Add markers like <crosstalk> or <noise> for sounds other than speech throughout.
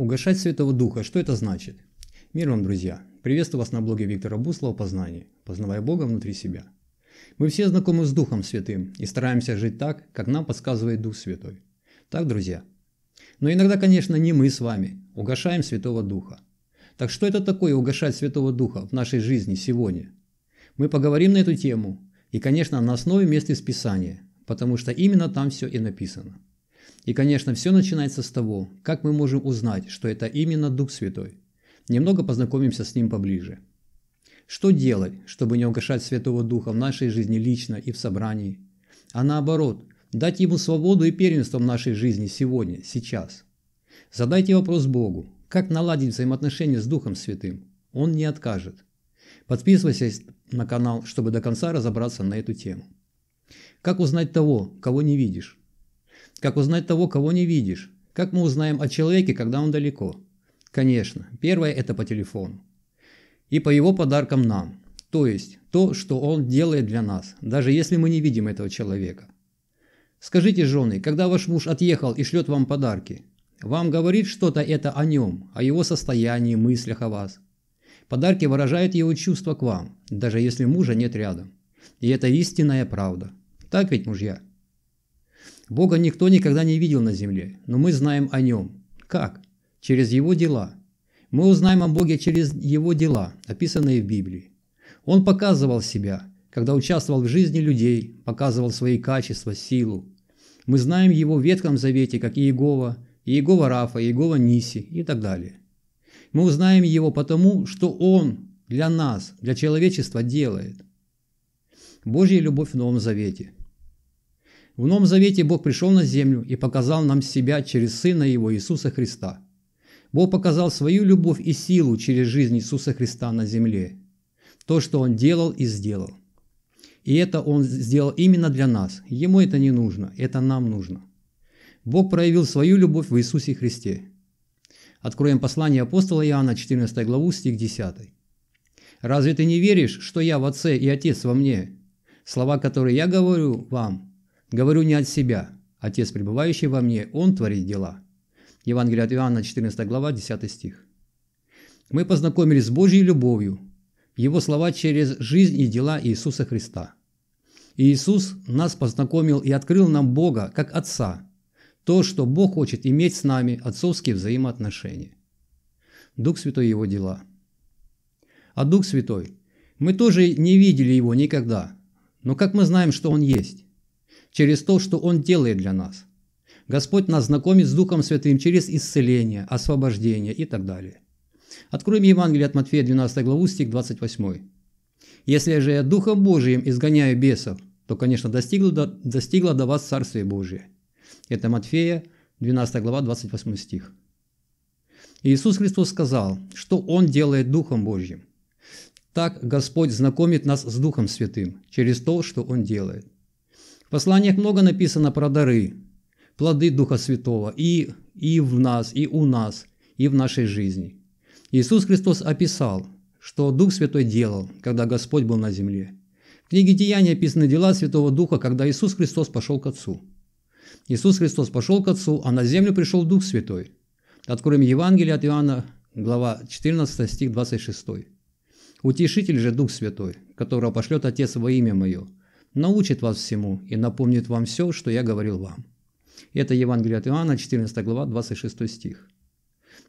Угошать Святого Духа, что это значит? Мир вам, друзья! Приветствую вас на блоге Виктора Буслова «Познание. Познавая Бога внутри себя». Мы все знакомы с Духом Святым и стараемся жить так, как нам подсказывает Дух Святой. Так, друзья? Но иногда, конечно, не мы с вами угошаем Святого Духа. Так что это такое угошать Святого Духа в нашей жизни сегодня? Мы поговорим на эту тему и, конечно, на основе мест из Писания, потому что именно там все и написано. И, конечно, все начинается с того, как мы можем узнать, что это именно Дух Святой. Немного познакомимся с ним поближе. Что делать, чтобы не угошать Святого Духа в нашей жизни лично и в собрании, а наоборот, дать Ему свободу и первенство в нашей жизни сегодня, сейчас? Задайте вопрос Богу, как наладить взаимоотношения с Духом Святым. Он не откажет. Подписывайся на канал, чтобы до конца разобраться на эту тему. Как узнать того, кого не видишь? Как узнать того, кого не видишь? Как мы узнаем о человеке, когда он далеко? Конечно, первое это по телефону. И по его подаркам нам. То есть, то, что он делает для нас, даже если мы не видим этого человека. Скажите, жены, когда ваш муж отъехал и шлет вам подарки, вам говорит что-то это о нем, о его состоянии, мыслях о вас. Подарки выражают его чувства к вам, даже если мужа нет рядом. И это истинная правда. Так ведь, мужья? Бога никто никогда не видел на земле, но мы знаем о нем. Как? Через его дела. Мы узнаем о Боге через его дела, описанные в Библии. Он показывал себя, когда участвовал в жизни людей, показывал свои качества, силу. Мы знаем его в Ветхом Завете, как Иегова, Иегова Рафа, Иегова Ниси и так далее. Мы узнаем его потому, что он для нас, для человечества делает. Божья любовь в Новом Завете – в Новом Завете Бог пришел на землю и показал нам себя через Сына Его Иисуса Христа. Бог показал свою любовь и силу через жизнь Иисуса Христа на земле. То, что Он делал и сделал. И это Он сделал именно для нас. Ему это не нужно, это нам нужно. Бог проявил свою любовь в Иисусе Христе. Откроем послание апостола Иоанна, 14 главу, стих 10. «Разве ты не веришь, что я в Отце и Отец во мне? Слова, которые я говорю вам, Говорю не от себя. Отец, пребывающий во мне, Он творит дела». Евангелие от Иоанна, 14 глава, 10 стих. Мы познакомились с Божьей любовью, Его слова через жизнь и дела Иисуса Христа. И Иисус нас познакомил и открыл нам Бога как Отца, то, что Бог хочет иметь с нами отцовские взаимоотношения. Дух Святой – его дела. А Дух Святой – мы тоже не видели его никогда, но как мы знаем, что он есть? через то, что Он делает для нас. Господь нас знакомит с Духом Святым через исцеление, освобождение и так далее. Откроем Евангелие от Матфея 12 главу, стих 28. «Если же я Духом Божиим изгоняю бесов, то, конечно, достигло до, достигло до вас Царствие Божие». Это Матфея 12 глава, 28 стих. Иисус Христос сказал, что Он делает Духом Божьим. Так Господь знакомит нас с Духом Святым через то, что Он делает – посланиях много написано про дары, плоды Духа Святого и, и в нас, и у нас, и в нашей жизни. Иисус Христос описал, что Дух Святой делал, когда Господь был на земле. В книге Деяний описаны дела Святого Духа, когда Иисус Христос пошел к Отцу. Иисус Христос пошел к Отцу, а на землю пришел Дух Святой. Откроем Евангелие от Иоанна, глава 14, стих 26. «Утешитель же Дух Святой, которого пошлет Отец во имя Мое, научит вас всему и напомнит вам все, что я говорил вам. Это Евангелие от Иоанна, 14 глава, 26 стих.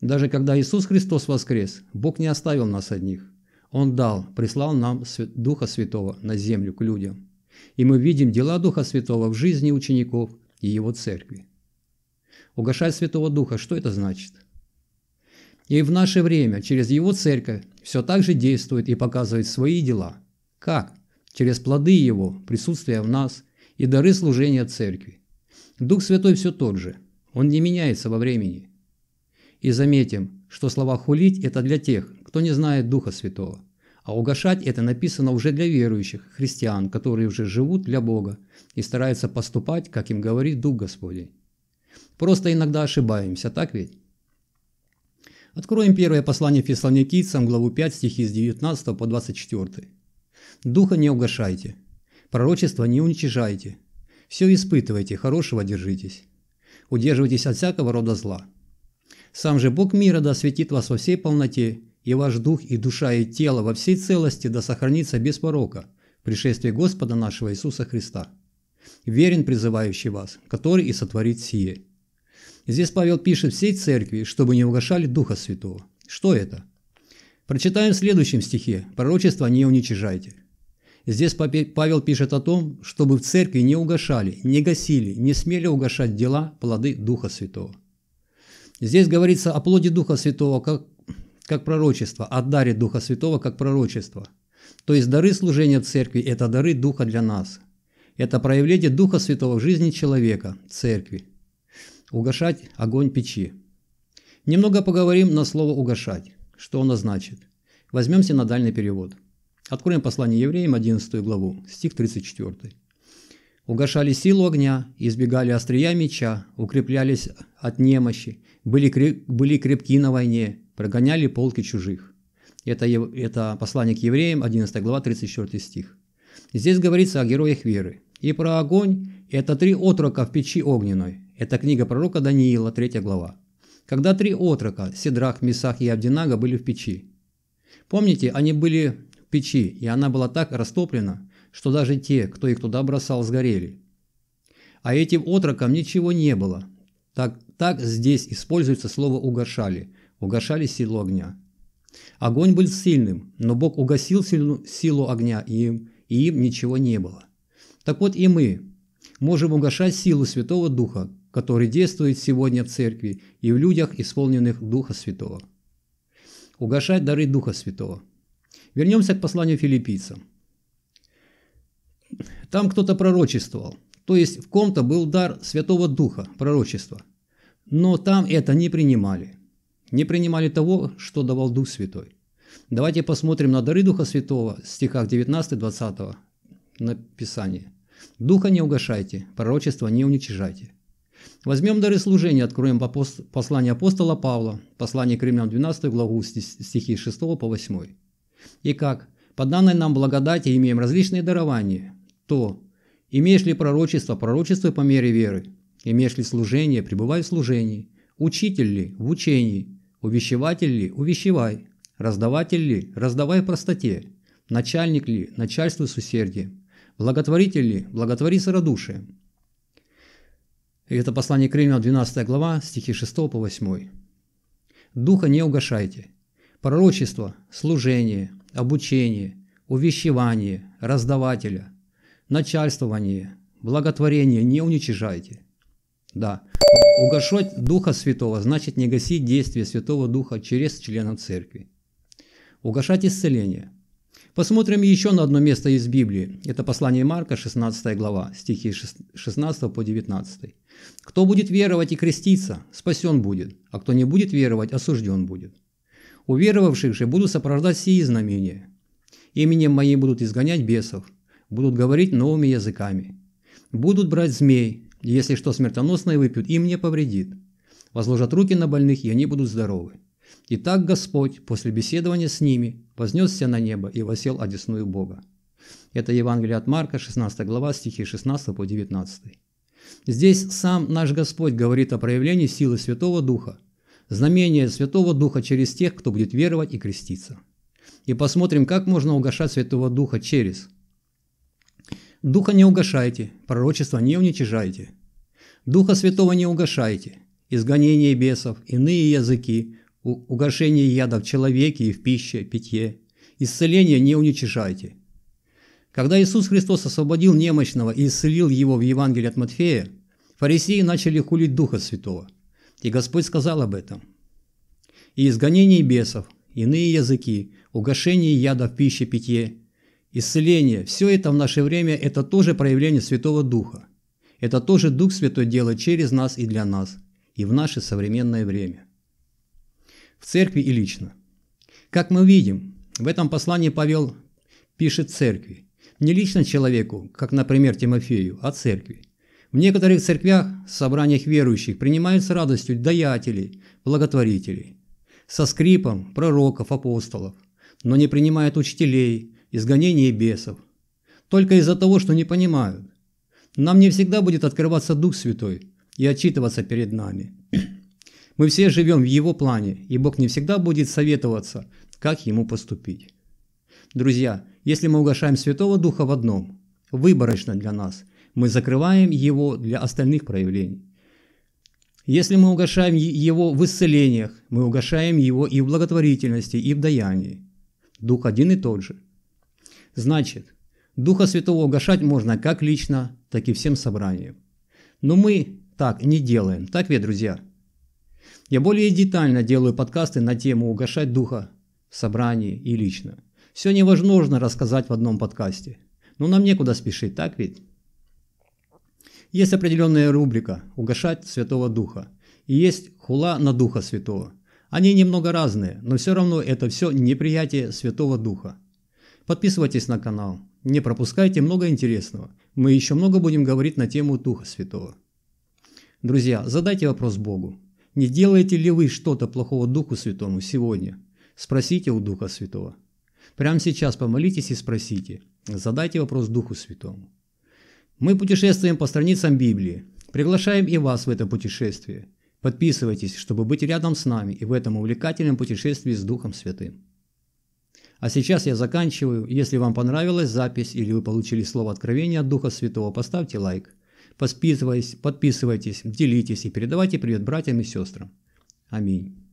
Даже когда Иисус Христос воскрес, Бог не оставил нас одних. Он дал, прислал нам Духа Святого на землю к людям. И мы видим дела Духа Святого в жизни учеников и Его церкви. Угошать Святого Духа, что это значит? И в наше время через Его церковь все так же действует и показывает свои дела. Как? через плоды Его, присутствие в нас и дары служения Церкви. Дух Святой все тот же, Он не меняется во времени. И заметим, что слова «хулить» – это для тех, кто не знает Духа Святого, а угошать – это написано уже для верующих, христиан, которые уже живут для Бога и стараются поступать, как им говорит Дух Господень. Просто иногда ошибаемся, так ведь? Откроем первое послание фессалоникийцам, главу 5, стихи с 19 по 24. Духа не угашайте, пророчества не уничижайте. Все испытывайте, хорошего держитесь. Удерживайтесь от всякого рода зла. Сам же Бог мира да осветит вас во всей полноте, и ваш дух, и душа, и тело во всей целости да сохранится без порока в пришествии Господа нашего Иисуса Христа. Верен призывающий вас, который и сотворит сие». Здесь Павел пишет всей церкви, чтобы не угашали Духа Святого. Что это? Прочитаем в следующем стихе «Пророчество не уничижайте». Здесь Павел пишет о том, чтобы в церкви не угошали, не гасили, не смели угошать дела, плоды Духа Святого. Здесь говорится о плоде Духа Святого как, как пророчество, о даре Духа Святого как пророчество. То есть дары служения церкви – это дары Духа для нас. Это проявление Духа Святого в жизни человека, церкви. Угошать огонь печи. Немного поговорим на слово «угошать». Что оно значит? Возьмем синодальный перевод. Откроем послание евреям 11 главу, стих 34. «Угошали силу огня, избегали острия меча, укреплялись от немощи, были, были крепки на войне, прогоняли полки чужих». Это, это послание к евреям, 11 глава, 34 стих. Здесь говорится о героях веры. И про огонь – это три отрока в печи огненной. Это книга пророка Даниила, 3 глава когда три отрока, Седрах, Месах и Абдинага, были в печи. Помните, они были в печи, и она была так растоплена, что даже те, кто их туда бросал, сгорели. А этим отрокам ничего не было. Так, так здесь используется слово «угошали». Угошали силу огня. Огонь был сильным, но Бог угасил силу, силу огня им, и им ничего не было. Так вот и мы можем угошать силу Святого Духа, который действует сегодня в церкви и в людях, исполненных Духа Святого. Угашать дары Духа Святого. Вернемся к посланию филиппийцам. Там кто-то пророчествовал, то есть в ком-то был дар Святого Духа, пророчество. Но там это не принимали. Не принимали того, что давал Дух Святой. Давайте посмотрим на дары Духа Святого в стихах 19-20 Написания. «Духа не угашайте, пророчество не уничижайте. Возьмем дары служения, откроем послание апостола Павла, послание к Римлянам 12 главу стихи 6 по 8. Итак, по данной нам благодати имеем различные дарования. То, имеешь ли пророчество, пророчество по мере веры. Имеешь ли служение, пребывай в служении. Учитель ли, в учении. Увещеватель ли, увещевай. Раздаватель ли, раздавай в простоте. Начальник ли, начальствуй с усердием. Благотворитель ли, благотвори с радушием. И это послание к Римлянам, 12 глава, стихи 6 по 8. «Духа не угашайте. Пророчество, служение, обучение, увещевание, раздавателя, начальствование, благотворение не уничижайте». Да, угашать Духа Святого значит не гасить действие Святого Духа через членов Церкви. Угашать исцеление – Посмотрим еще на одно место из Библии. Это послание Марка, 16 глава, стихи 16 по 19. Кто будет веровать и креститься, спасен будет, а кто не будет веровать, осужден будет. Уверовавших же буду сопровождать сии знамения. Именем моим будут изгонять бесов, будут говорить новыми языками. Будут брать змей, если что смертоносное выпьют, им не повредит. Возложат руки на больных, и они будут здоровы. И так Господь после беседования с ними вознесся на небо и восел одесную Бога. Это Евангелие от Марка, 16 глава, стихи 16 по 19. Здесь сам наш Господь говорит о проявлении силы Святого Духа, знамение Святого Духа через тех, кто будет веровать и креститься. И посмотрим, как можно угошать Святого Духа через. Духа не угошайте, пророчество не уничижайте. Духа Святого не угошайте, изгонение бесов, иные языки, угошение яда в человеке и в пище, питье. Исцеление не уничижайте, когда Иисус Христос освободил немощного и исцелил его в Евангелии от Матфея, фарисеи начали хулить Духа Святого. И Господь сказал об этом. «И изгонение бесов, иные языки, угошение яда в пище питье, исцеление – все это в наше время – это тоже проявление Святого Духа. Это тоже Дух Святой делает через нас и для нас, и в наше современное время. В церкви и лично. Как мы видим, в этом послании Павел пишет церкви – не лично человеку, как, например, Тимофею, а церкви. В некоторых церквях, собраниях верующих принимают с радостью даятелей, благотворителей, со скрипом пророков, апостолов, но не принимают учителей, изгонений бесов. Только из-за того, что не понимают. Нам не всегда будет открываться Дух Святой и отчитываться перед нами. <clears throat> Мы все живем в Его плане, и Бог не всегда будет советоваться, как Ему поступить. Друзья, если мы угошаем Святого Духа в одном, выборочно для нас, мы закрываем его для остальных проявлений. Если мы угошаем его в исцелениях, мы угошаем его и в благотворительности, и в даянии. Дух один и тот же. Значит, Духа Святого угошать можно как лично, так и всем собранием. Но мы так не делаем, так ведь, друзья? Я более детально делаю подкасты на тему угошать Духа в собрании и лично – все невозможно рассказать в одном подкасте. Но ну, нам некуда спешить, так ведь? Есть определенная рубрика угашать Святого Духа» и есть «Хула на Духа Святого». Они немного разные, но все равно это все неприятие Святого Духа. Подписывайтесь на канал, не пропускайте много интересного. Мы еще много будем говорить на тему Духа Святого. Друзья, задайте вопрос Богу. Не делаете ли вы что-то плохого Духу Святому сегодня? Спросите у Духа Святого. Прямо сейчас помолитесь и спросите. Задайте вопрос Духу Святому. Мы путешествуем по страницам Библии. Приглашаем и вас в это путешествие. Подписывайтесь, чтобы быть рядом с нами и в этом увлекательном путешествии с Духом Святым. А сейчас я заканчиваю. Если вам понравилась запись или вы получили слово откровения от Духа Святого, поставьте лайк. Подписывайтесь, подписывайтесь, делитесь и передавайте привет братьям и сестрам. Аминь.